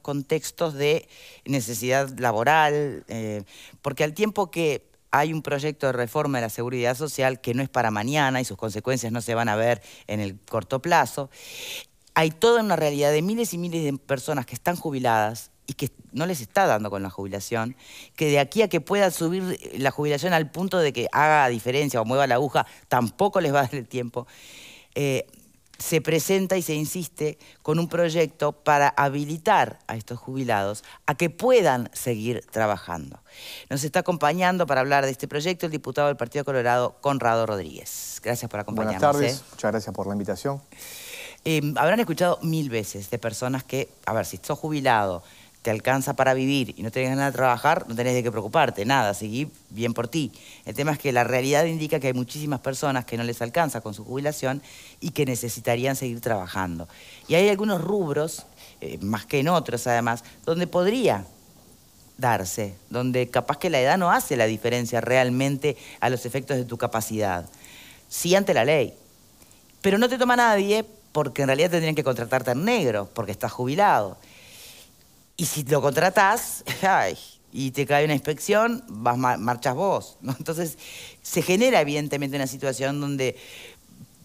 contextos de necesidad laboral, eh, porque al tiempo que hay un proyecto de reforma de la seguridad social que no es para mañana y sus consecuencias no se van a ver en el corto plazo, hay toda una realidad de miles y miles de personas que están jubiladas y que no les está dando con la jubilación, que de aquí a que pueda subir la jubilación al punto de que haga diferencia o mueva la aguja, tampoco les va a dar el tiempo. Eh, se presenta y se insiste con un proyecto para habilitar a estos jubilados a que puedan seguir trabajando. Nos está acompañando para hablar de este proyecto el diputado del Partido Colorado, Conrado Rodríguez. Gracias por acompañarnos. Buenas tardes, ¿eh? muchas gracias por la invitación. Eh, habrán escuchado mil veces de personas que, a ver, si estoy jubilado, te alcanza para vivir y no tenés nada de trabajar, no tenés de qué preocuparte, nada, seguí bien por ti. El tema es que la realidad indica que hay muchísimas personas que no les alcanza con su jubilación y que necesitarían seguir trabajando. Y hay algunos rubros, eh, más que en otros además, donde podría darse, donde capaz que la edad no hace la diferencia realmente a los efectos de tu capacidad. Sí ante la ley. Pero no te toma nadie porque en realidad te que contratarte en negro, porque estás jubilado. Y si lo contratás, y te cae una inspección, vas, marchas vos. Entonces, se genera evidentemente una situación donde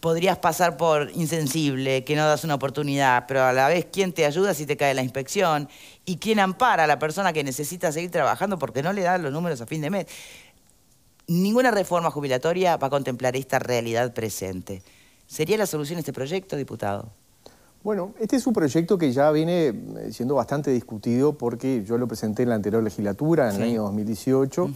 podrías pasar por insensible, que no das una oportunidad, pero a la vez, ¿quién te ayuda si te cae la inspección? ¿Y quién ampara a la persona que necesita seguir trabajando porque no le dan los números a fin de mes? Ninguna reforma jubilatoria va a contemplar esta realidad presente. ¿Sería la solución este proyecto, diputado? Bueno, este es un proyecto que ya viene eh, siendo bastante discutido porque yo lo presenté en la anterior legislatura, en el año 2018.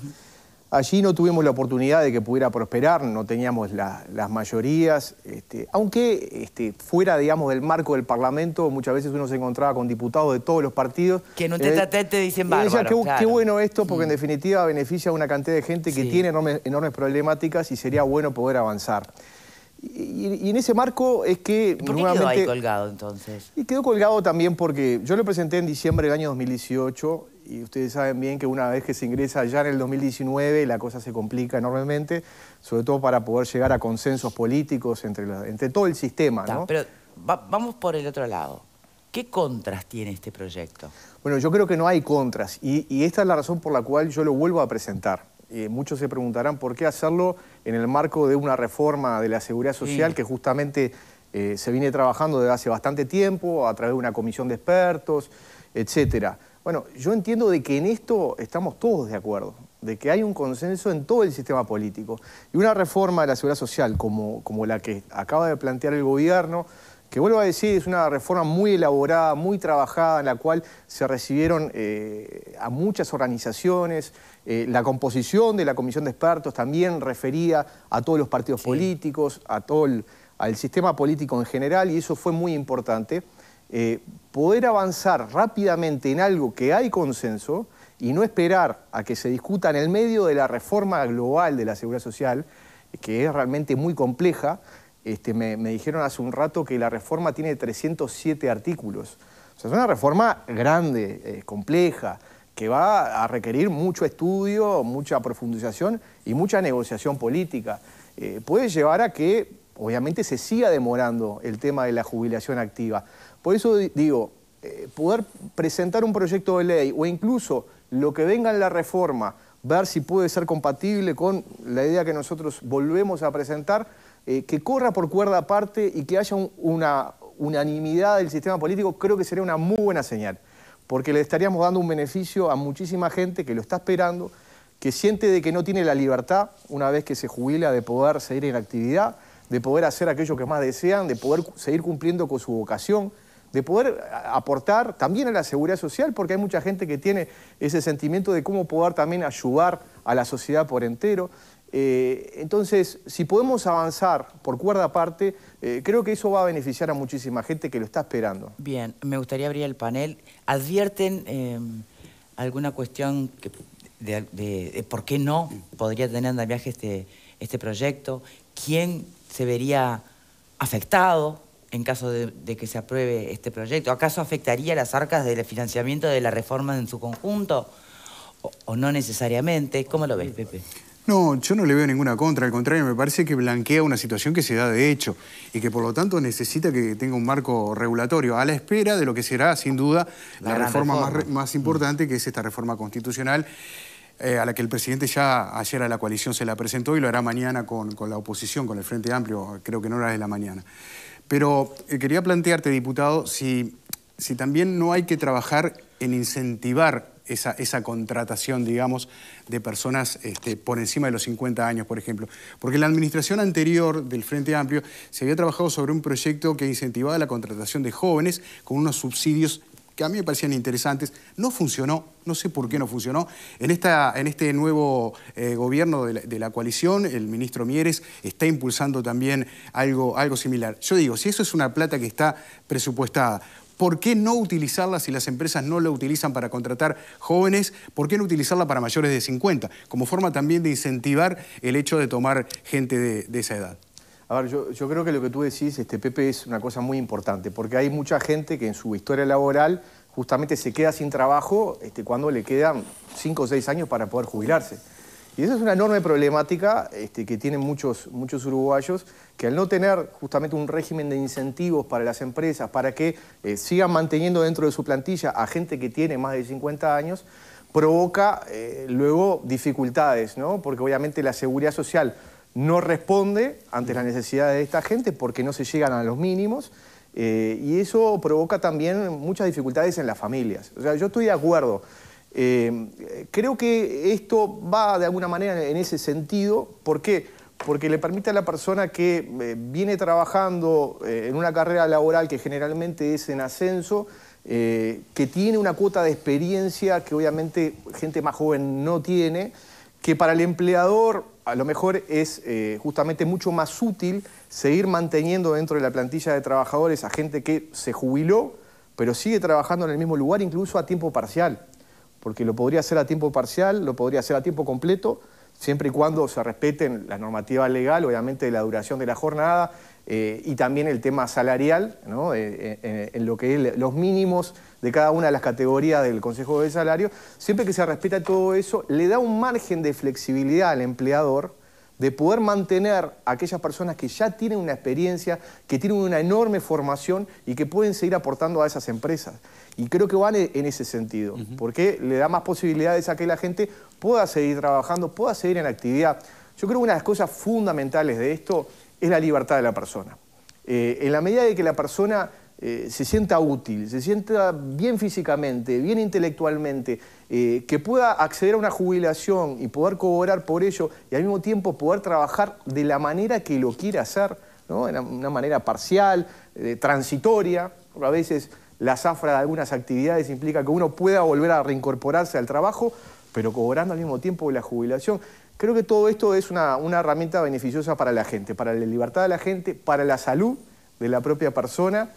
Allí no tuvimos la oportunidad de que pudiera prosperar, no teníamos las mayorías, este, aunque este, fuera, digamos, del marco del Parlamento, muchas veces uno se encontraba con diputados de todos los partidos. Que no un tete eh, dicen bárbaro. Que qué, bueno esto, porque en mm. definitiva beneficia a una cantidad de gente que tiene enormes problemáticas y sería mm. bueno poder avanzar. Y, en ese marco es que... ¿Por qué quedó colgado entonces? Y quedó colgado también porque yo lo presenté en diciembre del año 2018 y ustedes saben bien que una vez que se ingresa ya en el 2019 la cosa se complica enormemente, sobre todo para poder llegar a consensos políticos entre, entre todo el sistema. Pero vamos por el otro lado. ¿Qué contras tiene este proyecto? Bueno, yo creo que no hay contras y esta es la razón por la cual yo lo vuelvo a presentar muchos se preguntarán por qué hacerlo en el marco de una reforma de la seguridad social que justamente eh, se viene trabajando desde hace bastante tiempo a través de una comisión de expertos, etc. Bueno, yo entiendo de que en esto estamos todos de acuerdo, de que hay un consenso en todo el sistema político. Y una reforma de la seguridad social como, la que acaba de plantear el gobierno, que vuelvo a decir, es una reforma muy elaborada, muy trabajada, en la cual se recibieron eh, a muchas organizaciones, eh, la composición de la comisión de expertos también refería a todos los partidos políticos, a todo al sistema político en general, y eso fue muy importante. Eh, poder avanzar rápidamente en algo que hay consenso y no esperar a que se discuta en el medio de la reforma global de la seguridad social, que es realmente muy compleja. Este, me, dijeron hace un rato que la reforma tiene 307 artículos. O sea, es una reforma grande, eh, compleja, que va a requerir mucho estudio, mucha profundización y mucha negociación política. Eh, puede llevar a que, obviamente, se siga demorando el tema de la jubilación activa. Por eso digo, eh, poder presentar un proyecto de ley o incluso lo que venga en la reforma, ver si puede ser compatible con la idea que nosotros volvemos a presentar, eh, que corra por cuerda aparte y que haya una unanimidad del sistema político, creo que sería una muy buena señal porque le estaríamos dando un beneficio a muchísima gente que lo está esperando, que siente de que no tiene la libertad una vez que se jubila de poder seguir en actividad, de poder hacer aquello que más desean, de poder seguir cumpliendo con su vocación, de poder aportar también a la seguridad social, porque hay mucha gente que tiene ese sentimiento de cómo poder también ayudar a la sociedad por entero. Eh, entonces, si podemos avanzar por cuerda aparte, eh, creo que eso va a beneficiar a muchísima gente que lo está esperando. Bien, me gustaría abrir el panel. ¿Advierten em, alguna cuestión de, por qué no podría tener en este, este proyecto? ¿Quién se vería afectado en caso de, que se apruebe este proyecto? ¿Acaso afectaría las arcas del financiamiento de la reforma en su conjunto? o no necesariamente? ¿Cómo lo ves, Pepe? No, yo no le veo ninguna contra, al contrario, me parece que blanquea una situación que se da de hecho y que por lo tanto necesita que tenga un marco regulatorio a la espera de lo que será sin duda la, reforma, Más, importante que es esta reforma constitucional eh, a la que el presidente ya ayer a la coalición se la presentó y lo hará mañana con, la oposición, con el Frente Amplio, creo que no hará de la mañana. Pero eh, quería plantearte, diputado, si, si también no hay que trabajar en incentivar esa, contratación, digamos, de personas este, por encima de los 50 años, por ejemplo. Porque la administración anterior del Frente Amplio se había trabajado sobre un proyecto que incentivaba la contratación de jóvenes con unos subsidios que a mí me parecían interesantes. No funcionó, no sé por qué no funcionó. En, esta, en este nuevo eh, gobierno de la, coalición, el ministro Mieres está impulsando también algo, algo similar. Yo digo, si eso es una plata que está presupuestada ¿Por qué no utilizarla si las empresas no la utilizan para contratar jóvenes? ¿Por qué no utilizarla para mayores de 50? Como forma también de incentivar el hecho de tomar gente de, esa edad. A ver, yo, creo que lo que tú decís, este, Pepe, es una cosa muy importante, porque hay mucha gente que en su historia laboral justamente se queda sin trabajo este, cuando le quedan 5 o 6 años para poder jubilarse. Y esa es una enorme problemática este, que tienen muchos, muchos uruguayos que al no tener justamente un régimen de incentivos para las empresas, para que eh, sigan manteniendo dentro de su plantilla a gente que tiene más de 50 años, provoca eh, luego dificultades, ¿no? Porque obviamente la seguridad social no responde ante las necesidades de esta gente porque no se llegan a los mínimos eh, y eso provoca también muchas dificultades en las familias. O sea, yo estoy de acuerdo. creo que esto va de alguna manera en ese sentido. porque... qué? porque le permite a la persona que eh, viene trabajando eh, en una carrera laboral que generalmente es en ascenso, eh, que tiene una cuota de experiencia que obviamente gente más joven no tiene, que para el empleador a lo mejor es justamente mucho más útil seguir manteniendo dentro de la plantilla de trabajadores a gente que se jubiló, pero sigue trabajando en el mismo lugar, incluso a tiempo parcial, porque lo podría hacer a tiempo parcial, lo podría hacer a tiempo completo, siempre y cuando se respeten la normativa legal, obviamente de la duración de la jornada eh, y también el tema salarial, ¿no? Eh, eh, en lo que es los mínimos de cada una de las categorías del Consejo de Salario. Siempre que se respeta todo eso, le da un margen de flexibilidad al empleador de poder mantener a aquellas personas que ya tienen una experiencia, que tienen una enorme formación y que pueden seguir aportando a esas empresas. Y creo que van en ese sentido, porque le da más posibilidades a que la gente pueda seguir trabajando, pueda seguir en actividad. Yo creo que una de las cosas fundamentales de esto es la libertad de la persona. Eh, en la medida de que la persona eh, se sienta útil, se sienta bien físicamente, bien intelectualmente, eh, que pueda acceder a una jubilación y poder cobrar por ello y al mismo tiempo poder trabajar de la manera que lo quiera hacer, ¿no? de una manera parcial, eh, transitoria, a veces la zafra de algunas actividades implica que uno pueda volver a reincorporarse al trabajo, pero cobrando al mismo tiempo la jubilación. Creo que todo esto es una herramienta beneficiosa para la gente, para la libertad de la gente, para la salud de la propia persona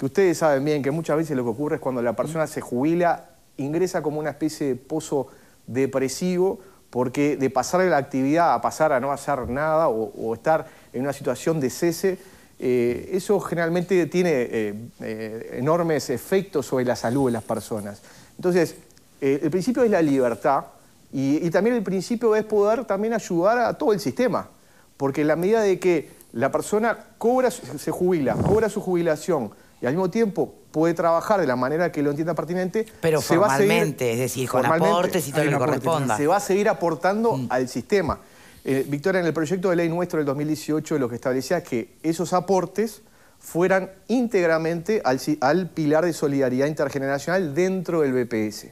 que ustedes saben bien que muchas veces lo que ocurre es cuando la persona se jubila, ingresa como una especie de pozo depresivo, porque de pasar de la actividad a pasar a no hacer nada o, estar en una situación de cese, eh, eso generalmente tiene eh, eh, enormes efectos sobre la salud de las personas. Entonces, el principio es la libertad y, y, también el principio es poder también ayudar a todo el sistema, porque en la medida de que la persona cobra, se jubila, cobra su jubilación, y al mismo tiempo puede trabajar de la manera que lo entienda pertinente. Pero formalmente, es decir, con aportes y todo lo que corresponda. Se va a seguir aportando mm. al sistema. Eh, Victoria, en el proyecto de ley nuestro del 2018 lo que establecía es que esos aportes fueran íntegramente al, pilar de solidaridad intergeneracional dentro del BPS.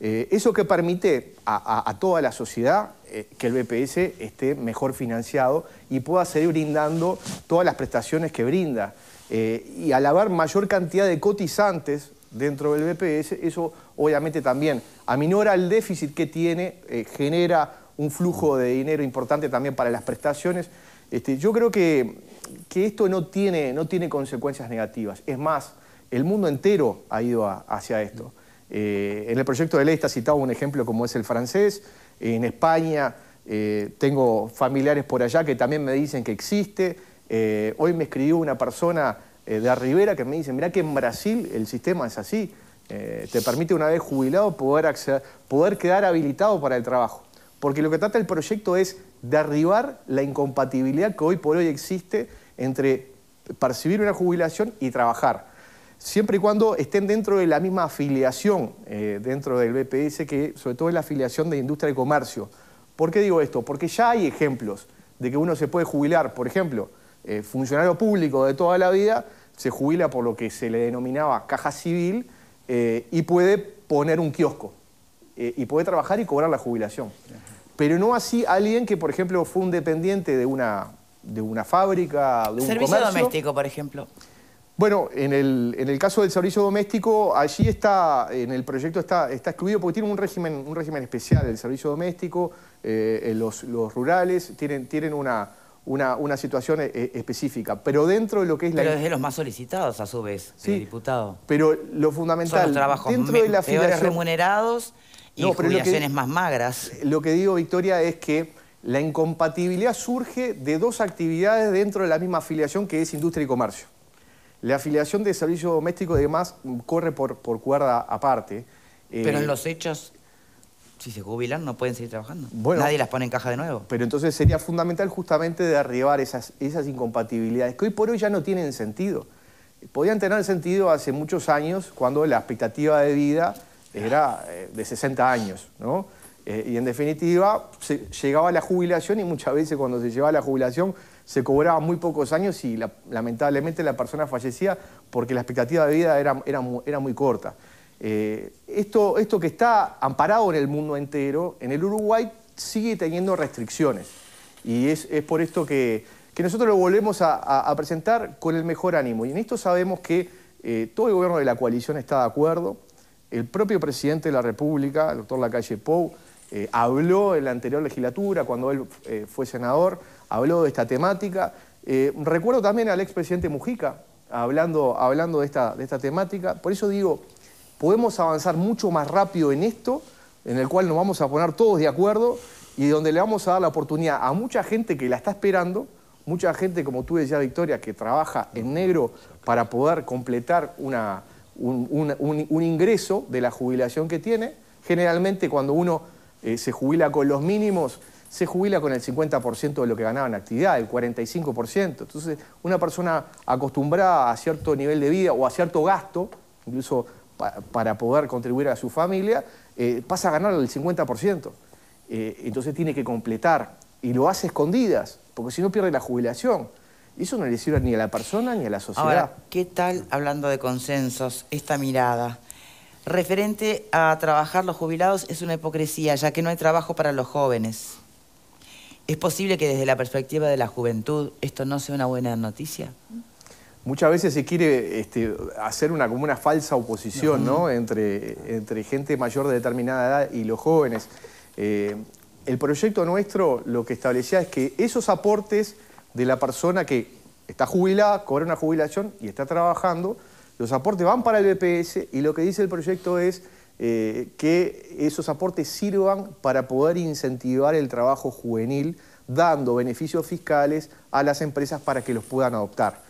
Eh, eso que permite a, toda la sociedad eh, que el BPS esté mejor financiado y pueda seguir brindando todas las prestaciones que brinda. Eh, y al haber mayor cantidad de cotizantes dentro del BPS, eso obviamente también aminora el déficit que tiene, eh, genera un flujo de dinero importante también para las prestaciones. Este, yo creo que, esto no tiene, consecuencias negativas. Es más, el mundo entero ha ido hacia esto. Eh, en el proyecto de ley está citado un ejemplo como es el francés. En España tengo familiares por allá que también me dicen que existe. Eh, hoy me escribió una persona eh, de Rivera que me dice, mirá que en Brasil el sistema es así, eh, te permite una vez jubilado poder, acceder, poder quedar habilitado para el trabajo. Porque lo que trata el proyecto es derribar la incompatibilidad que hoy por hoy existe entre percibir una jubilación y trabajar. Siempre y cuando estén dentro de la misma afiliación dentro del BPS, que sobre todo es la afiliación de industria y comercio. ¿Por qué digo esto? Porque ya hay ejemplos de que uno se puede jubilar, por ejemplo, eh, funcionario público de toda la vida, se jubila por lo que se le denominaba caja civil eh, y puede poner un kiosco eh, y puede trabajar y cobrar la jubilación. Pero no así alguien que, por ejemplo, fue un dependiente de una, de una fábrica, de un Servicio doméstico, por ejemplo. Bueno, en el, en el, caso del servicio doméstico, allí está, en el proyecto está, está excluido porque tiene un régimen, un régimen especial, el servicio doméstico, los, los, rurales, tienen, tienen una, una, situación eh, eh, específica. Pero dentro de lo que es la... Pero de los más solicitados, a su vez, sí, diputado. Pero lo fundamental... Son los trabajos dentro de la remunerados y no, jubilaciones más magras. Lo que digo, Victoria, es que la incompatibilidad surge de dos actividades dentro de la misma afiliación que es industria y comercio. La afiliación de servicio doméstico y demás corre por, cuerda aparte. Pero en eh, los hechos si se jubilan no pueden seguir trabajando. Bueno, Nadie las pone en caja de nuevo. Pero entonces sería fundamental justamente derribar esas, esas incompatibilidades que hoy por hoy ya no tienen sentido. Podían tener sentido hace muchos años cuando la expectativa de vida era eh, de 60 años, eh, y en definitiva, llegaba la jubilación y muchas veces cuando se llevaba la jubilación se cobraba muy pocos años y lamentablemente la persona fallecía porque la expectativa de vida era muy corta. Eh, esto, esto que está amparado en el mundo entero, en el Uruguay sigue teniendo restricciones. Y es, por esto que, que, nosotros lo volvemos a, presentar con el mejor ánimo. Y en esto sabemos que eh, todo el gobierno de la coalición está de acuerdo. El propio presidente de la República, el doctor Lacalle Pou, eh, habló en la anterior legislatura, cuando él fue senador, habló de esta temática. recuerdo también al expresidente Mujica hablando, hablando de, esta, de esta temática. Por eso digo, podemos avanzar mucho más rápido en esto, en el cual nos vamos a poner todos de acuerdo y donde le vamos a dar la oportunidad a mucha gente que la está esperando, mucha gente, como tú decías, Victoria, que trabaja en negro para poder completar un, ingreso de la jubilación que tiene. Generalmente cuando uno eh, se jubila con los mínimos, se jubila con el 50% de lo que ganaba en actividad, el 45%. Entonces, una persona acostumbrada a cierto nivel de vida o a cierto gasto, incluso para poder contribuir a su familia, eh, pasa a ganar el 50%. Eh, entonces tiene que completar y lo hace escondidas, porque si no pierde la jubilación. Y eso no le sirve ni a la persona ni a la sociedad. ¿qué tal, hablando de consensos, esta mirada? Referente a trabajar los jubilados es una hipocresía, ya que no hay trabajo para los jóvenes. ¿Es posible que desde la perspectiva de la juventud esto no sea una buena noticia? muchas veces se quiere este, hacer una, como una falsa oposición entre, gente mayor de determinada edad y los jóvenes. Eh, el proyecto nuestro lo que establecía es que esos aportes de la persona que está jubilada, cobra una jubilación y está trabajando, los aportes van para el BPS y lo que dice el proyecto es eh, que esos aportes sirvan para poder incentivar el trabajo juvenil dando beneficios fiscales a las empresas para que los puedan adoptar.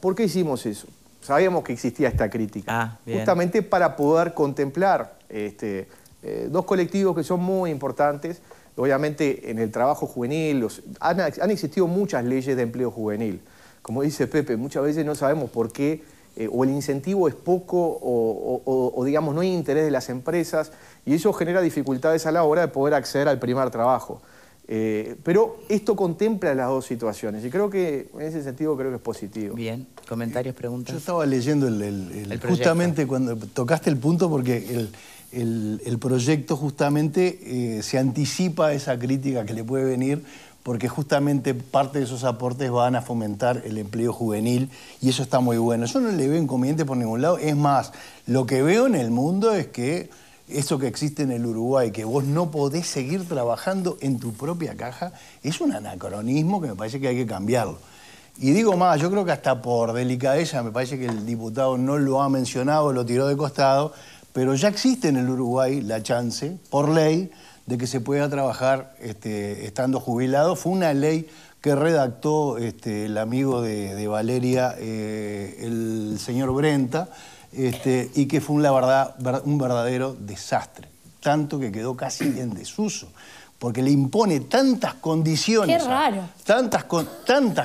¿Por qué hicimos eso? Sabíamos que existía esta crítica, ah, justamente para poder contemplar este, eh, dos colectivos que son muy importantes. Obviamente en el trabajo juvenil han, existido muchas leyes de empleo juvenil. Como dice Pepe, muchas veces no sabemos por qué eh, o el incentivo es poco o, o, digamos no hay interés de las empresas y eso genera dificultades a la hora de poder acceder al primer trabajo. Eh, pero esto contempla las dos situaciones y creo que en ese sentido creo que es positivo. Bien, comentarios, eh, preguntas. Yo estaba leyendo el, el, justamente cuando tocaste el punto porque el, proyecto justamente eh, se anticipa a esa crítica que le puede venir porque justamente parte de esos aportes van a fomentar el empleo juvenil y eso está muy bueno. Yo no le veo inconveniente por ningún lado, es más, lo que veo en el mundo es que eso que existe en el Uruguay, que vos no podés seguir trabajando en tu propia caja, es un anacronismo que me parece que hay que cambiarlo. Y digo más, yo creo que hasta por delicadeza, me parece que el diputado no lo ha mencionado, lo tiró de costado, pero ya existe en el Uruguay la chance, por ley, de que se pueda trabajar este, estando jubilado. Fue una ley que redactó este, el amigo de, Valeria, eh, el señor Brenta, este, y que fue verdad, un verdadero desastre, tanto que quedó casi en desuso, porque le impone tantas condiciones, Qué raro. tantas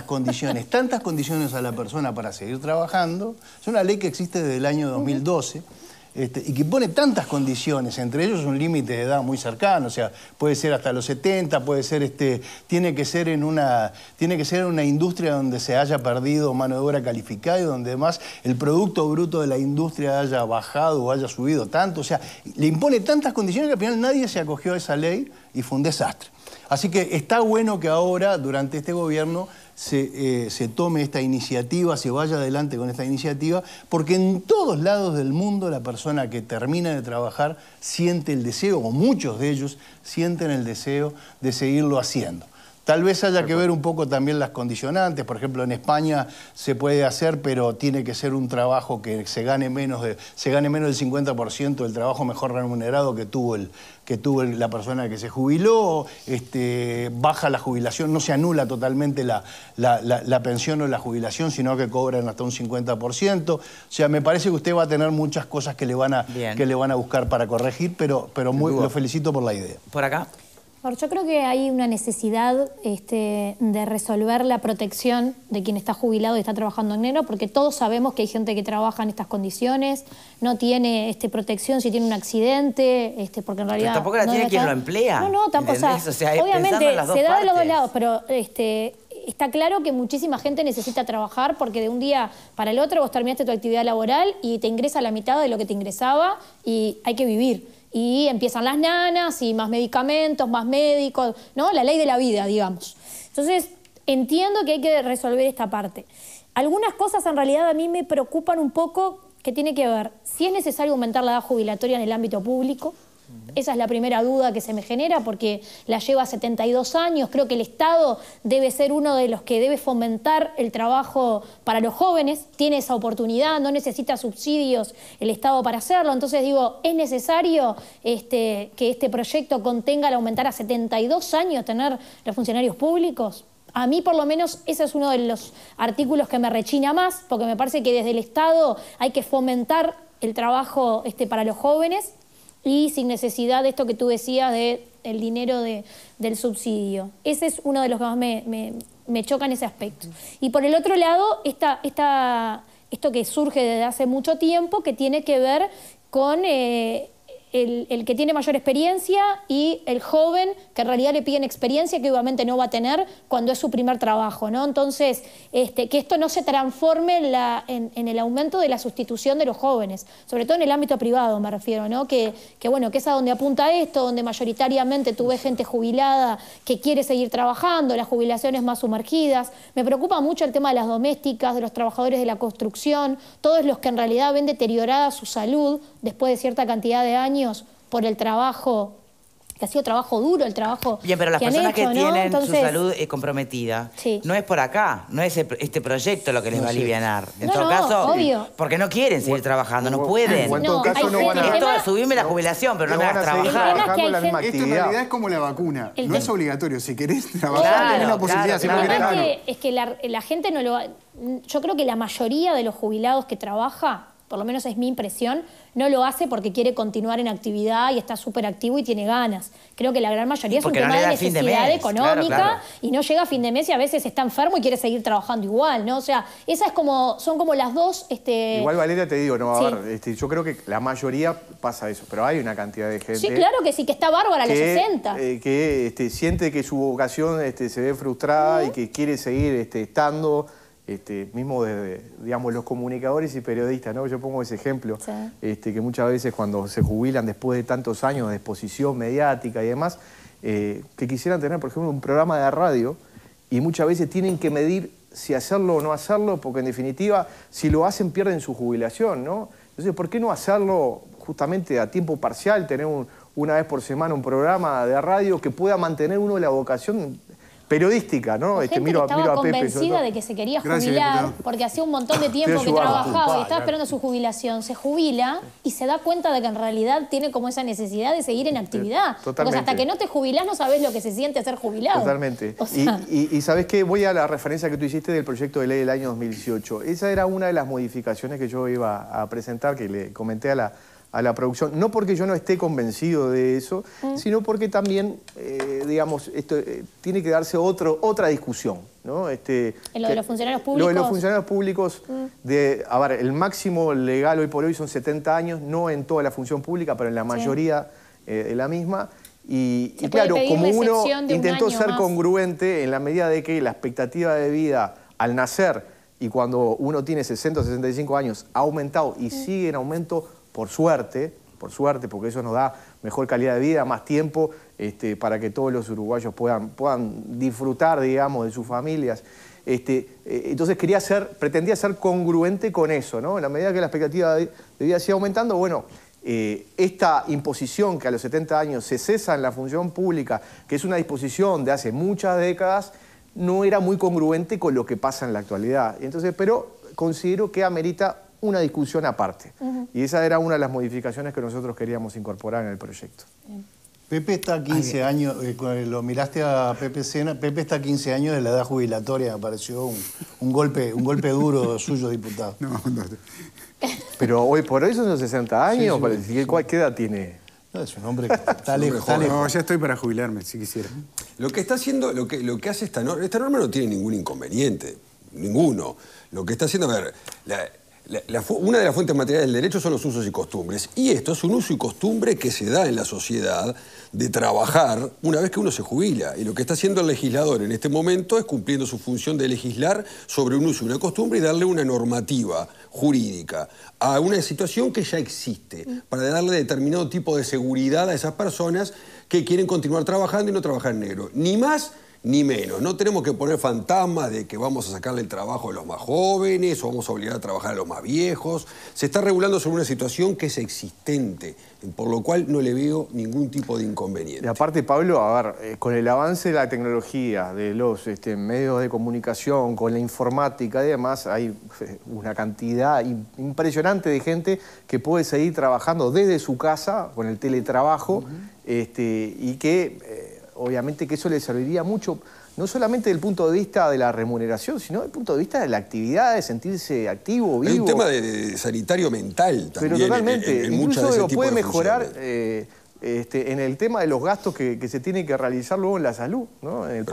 condiciones, tantas condiciones a la persona para seguir trabajando. Es una ley que existe desde el año 2012. Este, y que pone tantas condiciones, entre ellos un límite de edad muy cercano, o sea, puede ser hasta los 70, puede ser este, tiene que ser en una, tiene que ser una industria donde se haya perdido mano de obra calificada y donde además el producto bruto de la industria haya bajado o haya subido tanto, o sea, le impone tantas condiciones que al final nadie se acogió a esa ley y fue un desastre. Así que está bueno que ahora, durante este gobierno, eh, se, tome esta iniciativa, se vaya adelante con esta iniciativa, porque en todos lados del mundo la persona que termina de trabajar siente el deseo, o muchos de ellos sienten el deseo de seguirlo haciendo. Tal vez haya que ver un poco también las condicionantes. Por ejemplo, en España se puede hacer, pero tiene que ser un trabajo que se gane menos, de, se gane menos del 50% del trabajo mejor remunerado que tuvo, el, que tuvo la persona que se jubiló. Este, baja la jubilación, no se anula totalmente la, pensión o la jubilación, sino que cobran hasta un 50%. O sea, me parece que usted va a tener muchas cosas que le van a, que le van a buscar para corregir, pero, pero muy, lo felicito por la idea. ¿Por acá? Yo creo que hay una necesidad este, de resolver la protección de quien está jubilado y está trabajando en negro, porque todos sabemos que hay gente que trabaja en estas condiciones, no tiene este, protección si tiene un accidente, este, porque en realidad... Pero tampoco la tiene quien lo emplea. No, no, tampoco. se da de los dos lados, pero este, está claro que muchísima gente necesita trabajar porque de un día para el otro vos terminaste tu actividad laboral y te ingresa la mitad de lo que te ingresaba y hay que vivir y empiezan las nanas y más medicamentos, más médicos, ¿no? La ley de la vida, digamos. Entonces, entiendo que hay que resolver esta parte. Algunas cosas en realidad a mí me preocupan un poco que tiene que ver si es necesario aumentar la edad jubilatoria en el ámbito público, esa es la primera duda que se me genera porque la lleva 72 años. Creo que el Estado debe ser uno de los que debe fomentar el trabajo para los jóvenes. Tiene esa oportunidad, no necesita subsidios el Estado para hacerlo. Entonces digo, es necesario este, que este proyecto contenga el aumentar a 72 años tener los funcionarios públicos. A mí por lo menos ese es uno de los artículos que me rechina más porque me parece que desde el Estado hay que fomentar el trabajo este, para los jóvenes y sin necesidad de esto que tú decías de el dinero de, del subsidio. Ese es uno de los que más me, me, choca en ese aspecto. Y por el otro lado, esta, esta, esto que surge desde hace mucho tiempo, que tiene que ver con eh, el, que tiene mayor experiencia y el joven que en realidad le piden experiencia que obviamente no va a tener cuando es su primer trabajo, ¿no? Entonces, este, que esto no se transforme en, el aumento de la sustitución de los jóvenes, sobre todo en el ámbito privado me refiero, ¿no? Que, bueno, que es a donde apunta esto, donde mayoritariamente tuve gente jubilada que quiere seguir trabajando, las jubilaciones más sumergidas. Me preocupa mucho el tema de las domésticas, de los trabajadores de la construcción, todos los que en realidad ven deteriorada su salud después de cierta cantidad de años por el trabajo que ha sido trabajo duro, el trabajo. Bien, pero las personas que tienen su salud comprometida, no es por acá, no es este proyecto lo que les va a aliviar. En todo caso, porque no quieren seguir trabajando, no pueden. En todo caso, no van a. subirme la jubilación, pero no, me a trabajar. Esto en realidad es como la vacuna. No es obligatorio. Si querés trabajar, tenés la posibilidad. si no querés, Es que la, gente no lo. Yo creo que la mayoría de los jubilados que trabaja por lo menos es mi impresión, no lo hace porque quiere continuar en actividad y está súper activo y tiene ganas. Creo que la gran mayoría es un tema de necesidad económica y no llega a fin de mes y a veces está enfermo y quiere seguir trabajando igual, ¿no? O sea, esas como, son como las dos... Este... Igual, Valeria, te digo, este, yo creo que la mayoría pasa eso, pero hay una cantidad de gente... Sí, claro que sí, que está bárbara a los 60. que eh, este, siente que su vocación este, se ve frustrada y que quiere seguir estando... Este, mismo desde, digamos, los comunicadores y periodistas, ¿no? Yo pongo ese ejemplo, este, que muchas veces cuando se jubilan después de tantos años de exposición mediática y demás, eh, que quisieran tener, por ejemplo, un programa de radio y muchas veces tienen que medir si hacerlo o no hacerlo, porque en definitiva, si lo hacen pierden su jubilación, ¿no? Entonces, ¿por qué no hacerlo justamente a tiempo parcial, tener una vez por semana un programa de radio que pueda mantener uno la vocación periodística, ¿no? Este, gente estaba convencida de que se quería jubilar porque hacía un montón de tiempo que trabajaba y estaba esperando su jubilación. Se jubila y se da cuenta de que en realidad tiene como esa necesidad de seguir en este, actividad. Totalmente. Porque hasta que no te jubilás no sabes lo que se siente ser jubilado. Totalmente. y, ¿sabes qué? Voy a la referencia que tú hiciste del proyecto de ley del año 2018. Esa era una de las modificaciones que yo iba a presentar, que le comenté a la a la producción, no porque yo no esté convencido de eso, mm. sino porque también eh, digamos, esto, eh, tiene que darse otro, otra discusión. Este, ¿En lo de los funcionarios públicos? Lo de los funcionarios públicos, mm. de, a ver, el máximo legal hoy por hoy son 70 años, no en toda la función pública, pero en la mayoría eh, de la misma. Y, claro, como uno intentó ser congruente en la medida de que la expectativa de vida al nacer y cuando uno tiene 60 o 65 años ha aumentado y sigue en aumento, por suerte, por suerte, porque eso nos da mejor calidad de vida, más tiempo este, para que todos los uruguayos puedan, puedan disfrutar, digamos, de sus familias. Este, eh, entonces quería ser, pretendía ser congruente con eso, ¿no? En la medida que la expectativa de vida sigue aumentando, bueno, eh, esta imposición que a los 70 años se cesa en la función pública, que es una disposición de hace muchas décadas, no era muy congruente con lo que pasa en la actualidad. Entonces, pero considero que amerita una discusión aparte. Y esa era una de las modificaciones que nosotros queríamos incorporar en el proyecto. Pepe está 15 años, eh, eh, lo miraste a Pepe Sena, Pepe está 15 años de la edad jubilatoria, me pareció un, golpe, un golpe duro suyo, diputado. No, no. Pero hoy por hoy son 60 años, ¿qué edad tiene? No, es un hombre está lejos. No, ya estoy para jubilarme, si quisiera. Lo que está haciendo, lo que, lo que hace esta norma, esta norma no tiene ningún inconveniente, ninguno. Lo que está haciendo, a ver, la, una de las fuentes materiales del derecho son los usos y costumbres. Y esto es un uso y costumbre que se da en la sociedad de trabajar una vez que uno se jubila. Y lo que está haciendo el legislador en este momento es cumpliendo su función de legislar sobre un uso y una costumbre y darle una normativa jurídica a una situación que ya existe, mm. para darle determinado tipo de seguridad a esas personas que quieren continuar trabajando y no trabajar en negro. Ni más ni menos. No tenemos que poner fantasmas de que vamos a sacarle el trabajo a los más jóvenes o vamos a obligar a trabajar a los más viejos. Se está regulando sobre una situación que es existente, por lo cual no le veo ningún tipo de inconveniente. Y aparte, Pablo, a ver, eh, con el avance de la tecnología, de los este, medios de comunicación, con la informática además hay eh, una cantidad impresionante de gente que puede seguir trabajando desde su casa con el teletrabajo este, y que eh, obviamente que eso le serviría mucho, no solamente desde el punto de vista de la remuneración, sino desde el punto de vista de la actividad, de sentirse activo, vivo. Hay un tema de, sanitario mental también. Pero totalmente, en, incluso puede mejorar eh, este, en el tema de los gastos que, se tienen que realizar luego en la salud,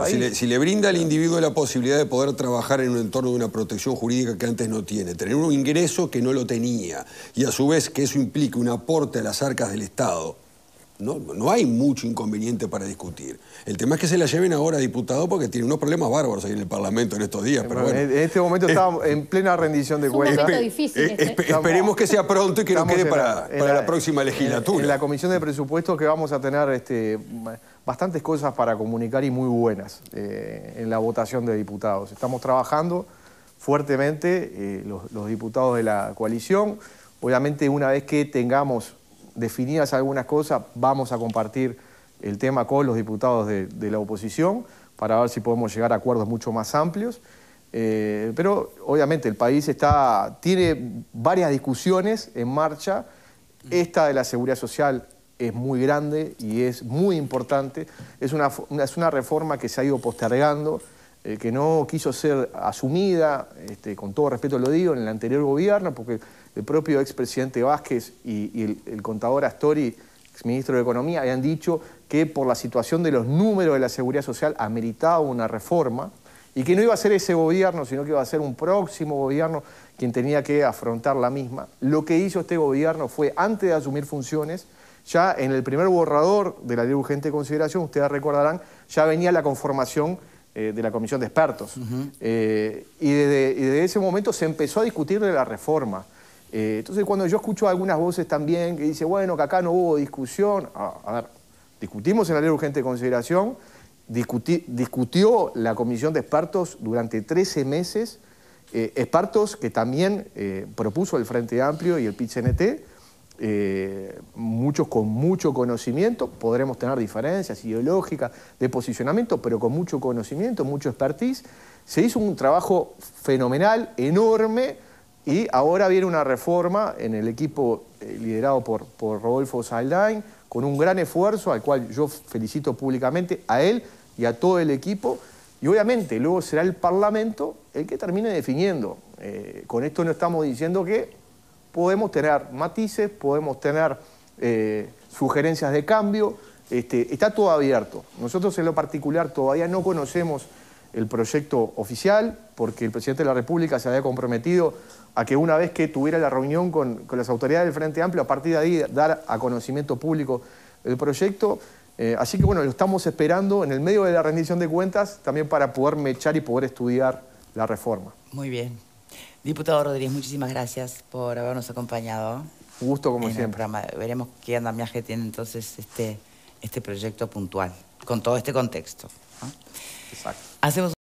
Si, le, si le, brinda al individuo la posibilidad de poder trabajar en un entorno de una protección jurídica que antes no tiene, tener un ingreso que no lo tenía, y a su vez que eso implique un aporte a las arcas del Estado no, hay mucho inconveniente para discutir. El tema es que se la lleven ahora a diputado porque tiene unos problemas bárbaros ahí en el Parlamento en estos días. Pero en este momento eh, estamos en plena rendición de cuentas. un difícil. Eh, este. esperemos que sea pronto y que no quede para, la, próxima legislatura. En, la Comisión de Presupuestos que vamos a tener este, bastantes cosas para comunicar y muy buenas eh, en la votación de diputados. Estamos trabajando fuertemente los diputados de la coalición. Obviamente una vez que tengamos definidas algunas cosas, vamos a compartir el tema con los diputados de, la oposición para ver si podemos llegar a acuerdos mucho más amplios. Eh, pero obviamente el país está, tiene varias discusiones en marcha. Esta de la seguridad social es muy grande y es muy importante. Es una, es una reforma que se ha ido postergando, eh, que no quiso ser asumida, este, con todo respeto lo digo, en el anterior gobierno, porque el propio expresidente Vázquez y, el, contador Astori, exministro de Economía, habían dicho que por la situación de los números de la seguridad social ha meritado una reforma y que no iba a ser ese gobierno, sino que iba a ser un próximo gobierno quien tenía que afrontar la misma. Lo que hizo este gobierno fue, antes de asumir funciones, ya en el primer borrador de la ley urgente consideración, ustedes recordarán, ya venía la conformación eh, de la comisión de expertos. Eh, y, desde, y desde ese momento se empezó a discutir de la reforma. Eh, entonces cuando yo escucho algunas voces también que dice, bueno, que acá no hubo discusión, ah, a ver, discutimos en la ley urgente de consideración, discutió la comisión de expertos durante 13 meses, eh, expertos que también eh, propuso el Frente Amplio y el pit eh, muchos con mucho conocimiento, podremos tener diferencias ideológicas de posicionamiento, pero con mucho conocimiento, mucho expertise. Se hizo un trabajo fenomenal, enorme, y ahora viene una reforma en el equipo eh, liderado por, Rodolfo Saldain, con un gran esfuerzo al cual yo felicito públicamente a él y a todo el equipo. Y obviamente luego será el Parlamento el que termine definiendo. Eh, con esto no estamos diciendo que podemos tener matices, podemos tener eh, sugerencias de cambio. Este, está todo abierto. Nosotros en lo particular todavía no conocemos el proyecto oficial porque el presidente de la República se había comprometido a que una vez que tuviera la reunión con, las autoridades del Frente Amplio, a partir de ahí dar a conocimiento público el proyecto. Eh, así que bueno, lo estamos esperando en el medio de la rendición de cuentas también para poder mechar y poder estudiar la reforma. Muy bien. Diputado Rodríguez, muchísimas gracias por habernos acompañado. Un gusto como en siempre. Veremos qué andamiaje tiene entonces este, este proyecto puntual, con todo este contexto. Exacto.